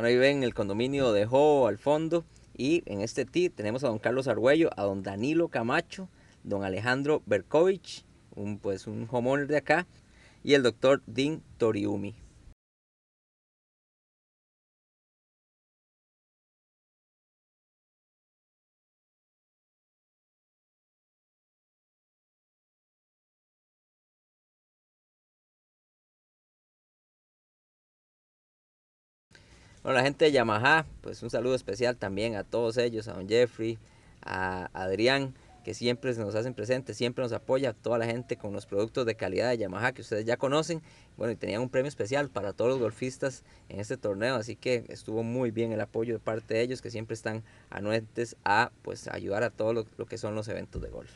Bueno, ahí ven el condominio de Jo al fondo. Y en este TI tenemos a don Carlos Argüello, a don Danilo Camacho, don Alejandro Berkovich, un, pues, un homeowner de acá, y el doctor Dean Toriumi. Bueno, la gente de Yamaha, pues un saludo especial también a todos ellos, a don Jeffrey, a Adrián, que siempre nos hacen presentes, siempre nos apoya, a toda la gente con los productos de calidad de Yamaha que ustedes ya conocen. Bueno, y tenían un premio especial para todos los golfistas en este torneo, así que estuvo muy bien el apoyo de parte de ellos, que siempre están anuentes a pues, ayudar a todo lo, lo que son los eventos de golf.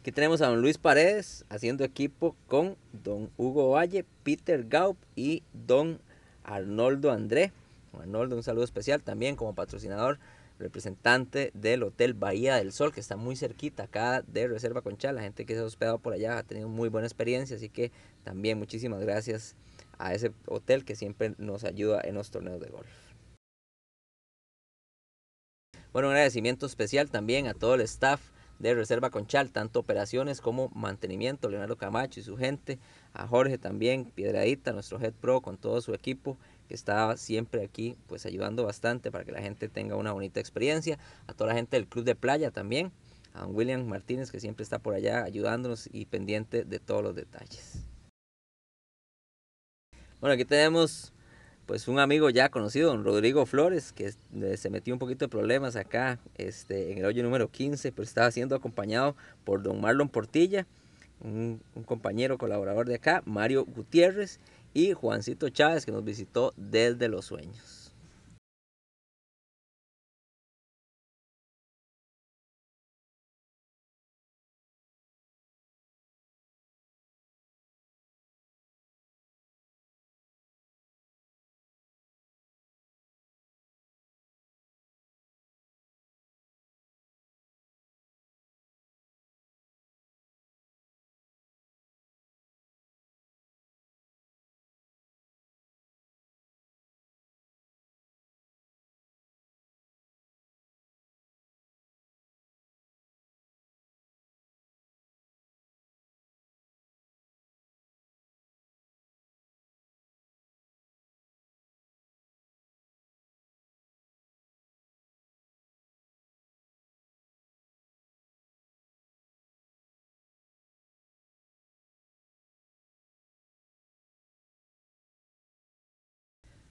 Aquí tenemos a don Luis Paredes haciendo equipo con don Hugo Valle, Peter Gaup y don Arnoldo André. Arnoldo, un saludo especial también como patrocinador representante del Hotel Bahía del Sol, que está muy cerquita acá de Reserva Conchal. La gente que se ha hospedado por allá ha tenido muy buena experiencia, así que también muchísimas gracias a ese hotel que siempre nos ayuda en los torneos de golf. Bueno, un agradecimiento especial también a todo el staff de Reserva Conchal, tanto operaciones como mantenimiento, Leonardo Camacho y su gente, a Jorge también, Piedradita, nuestro Head Pro con todo su equipo que está siempre aquí pues ayudando bastante para que la gente tenga una bonita experiencia, a toda la gente del Club de Playa también, a William Martínez que siempre está por allá ayudándonos y pendiente de todos los detalles. Bueno, aquí tenemos pues un amigo ya conocido, don Rodrigo Flores, que eh, se metió un poquito de problemas acá este, en el hoyo número 15, pero pues, estaba siendo acompañado por don Marlon Portilla, un, compañero colaborador de acá, Mario Gutiérrez y Juancito Chávez, que nos visitó desde los sueños.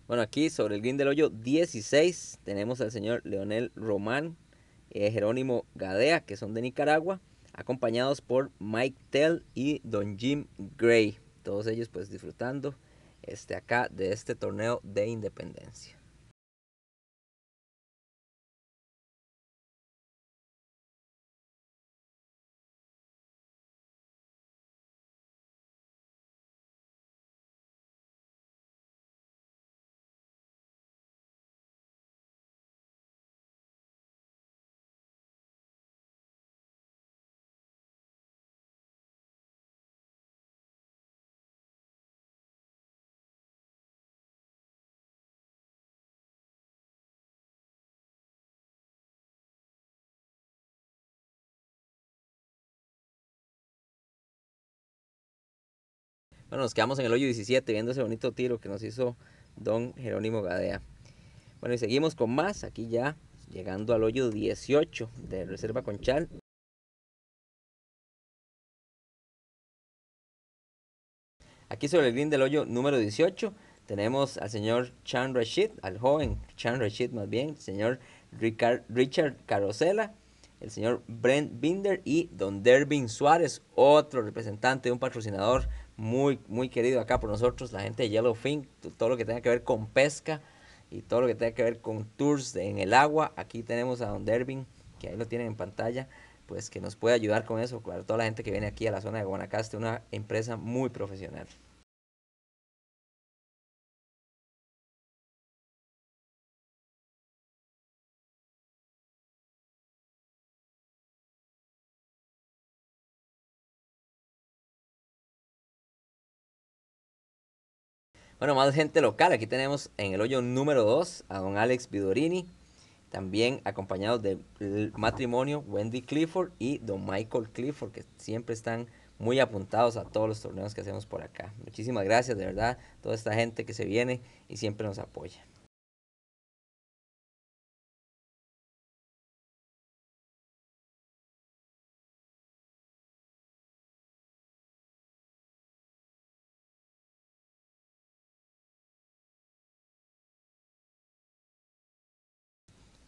Bueno, aquí sobre el green del hoyo 16 tenemos al señor Leonel Román, y eh, Jerónimo Gadea, que son de Nicaragua, acompañados por Mike Tell y Don Jim Gray. Todos ellos pues disfrutando este, acá de este torneo de independencia. Bueno, nos quedamos en el hoyo 17 viendo ese bonito tiro que nos hizo don Jerónimo Gadea. Bueno, y seguimos con más, aquí ya llegando al hoyo 18 de Reserva Conchal. Aquí sobre el green del hoyo número 18 tenemos al señor Chan Rashid, al joven Chan Rashid más bien, el señor Richard Carosella, el señor Brent Binder y don Dervin Suárez, otro representante de un patrocinador muy, muy querido acá por nosotros, la gente de Yellowfin, todo lo que tenga que ver con pesca y todo lo que tenga que ver con tours en el agua. Aquí tenemos a Don Dervin, que ahí lo tienen en pantalla, pues que nos puede ayudar con eso, para toda la gente que viene aquí a la zona de Guanacaste, una empresa muy profesional. Bueno, más gente local. Aquí tenemos en el hoyo número 2 a don Alex Vidorini, también acompañados del matrimonio Wendy Clifford y don Michael Clifford, que siempre están muy apuntados a todos los torneos que hacemos por acá. Muchísimas gracias, de verdad, toda esta gente que se viene y siempre nos apoya.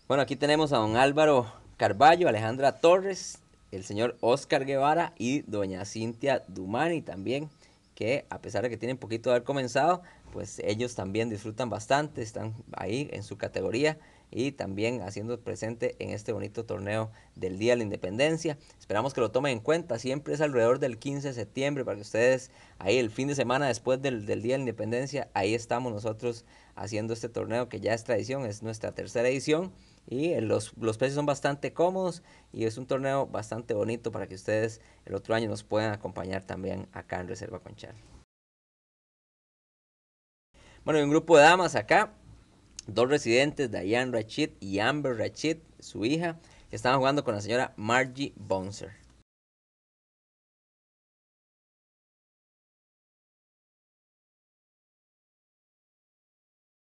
Bueno, aquí tenemos a don Álvaro Carballo, Alejandra Torres, el señor Oscar Guevara y doña Cintia Dumani también, que a pesar de que tienen poquito de haber comenzado, pues ellos también disfrutan bastante, están ahí en su categoría y también haciendo presente en este bonito torneo del Día de la Independencia. Esperamos que lo tomen en cuenta, siempre es alrededor del 15 de septiembre para que ustedes ahí el fin de semana después del, del Día de la Independencia, ahí estamos nosotros haciendo este torneo que ya es tradición, es nuestra tercera edición y los, precios son bastante cómodos y es un torneo bastante bonito para que ustedes el otro año nos puedan acompañar también acá en Reserva Conchal. Bueno, hay un grupo de damas acá, dos residentes, Diane Rachid y Amber Rachid, su hija, que estaban jugando con la señora Margie Bonser.